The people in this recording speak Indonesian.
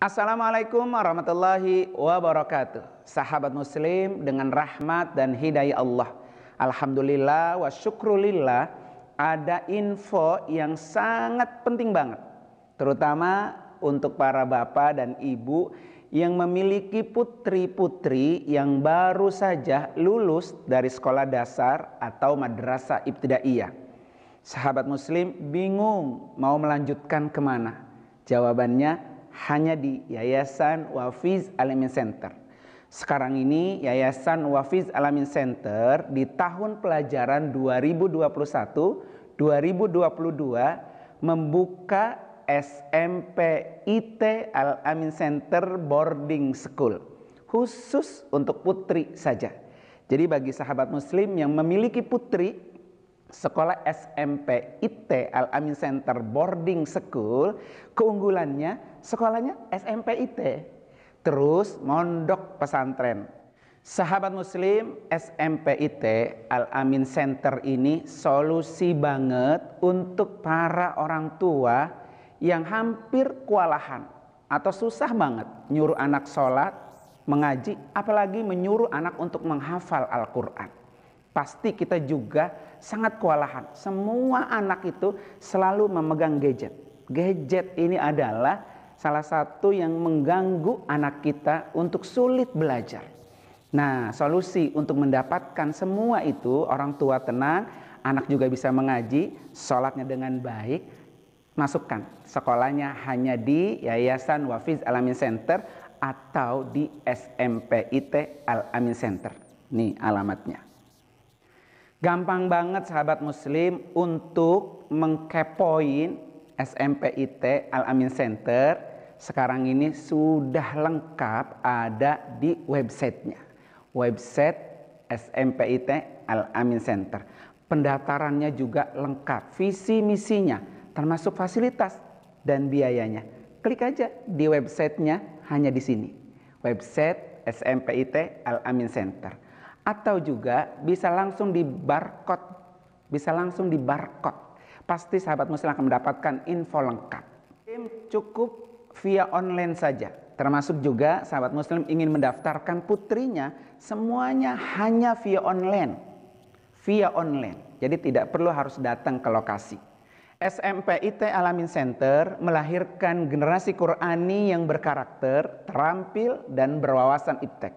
Assalamualaikum warahmatullahi wabarakatuh. Sahabat muslim dengan rahmat dan hidayah Allah. Alhamdulillah wa syukrulillah ada info yang sangat penting banget. Terutama untuk para bapak dan ibu yang memiliki putri-putri yang baru saja lulus dari sekolah dasar atau madrasah ibtidaiyah. Sahabat muslim bingung mau melanjutkan kemana. Jawabannya hanya di Yayasan Wafiz Alamin Center. Sekarang ini Yayasan Wafiz Alamin Center di tahun pelajaran 2021 2022 membuka SMP IT Alamin Center Boarding School khusus untuk putri saja. Jadi bagi sahabat muslim yang memiliki putri sekolah SMP IT Al Amin Center Boarding School keunggulannya sekolahnya SMP IT terus mondok pesantren sahabat muslim SMP IT Al Amin Center ini solusi banget untuk para orang tua yang hampir kewalahan atau susah banget nyuruh anak sholat mengaji apalagi menyuruh anak untuk menghafal Al-Quran pasti kita juga sangat kewalahan. Semua anak itu selalu memegang gadget. Gadget ini adalah salah satu yang mengganggu anak kita untuk sulit belajar. Nah, solusi untuk mendapatkan semua itu, orang tua tenang, anak juga bisa mengaji, sholatnya dengan baik, masukkan sekolahnya hanya di Yayasan Wafiz Alamin Center atau di SMPIT Alamin Center. Nih alamatnya. Gampang banget sahabat muslim untuk mengkepoin SMPIT Al-Amin Center sekarang ini sudah lengkap ada di websitenya. Website SMPIT Al-Amin Center. Pendaftarannya juga lengkap, visi misinya termasuk fasilitas dan biayanya. Klik aja di websitenya hanya di sini. Website SMPIT Al-Amin Center atau juga bisa langsung di barcode, bisa langsung di barcode. Pasti sahabat muslim akan mendapatkan info lengkap. Cukup via online saja. Termasuk juga sahabat muslim ingin mendaftarkan putrinya semuanya hanya via online. Via online. Jadi tidak perlu harus datang ke lokasi. SMP IT Alamin Center melahirkan generasi Qurani yang berkarakter, terampil, dan berwawasan iptek.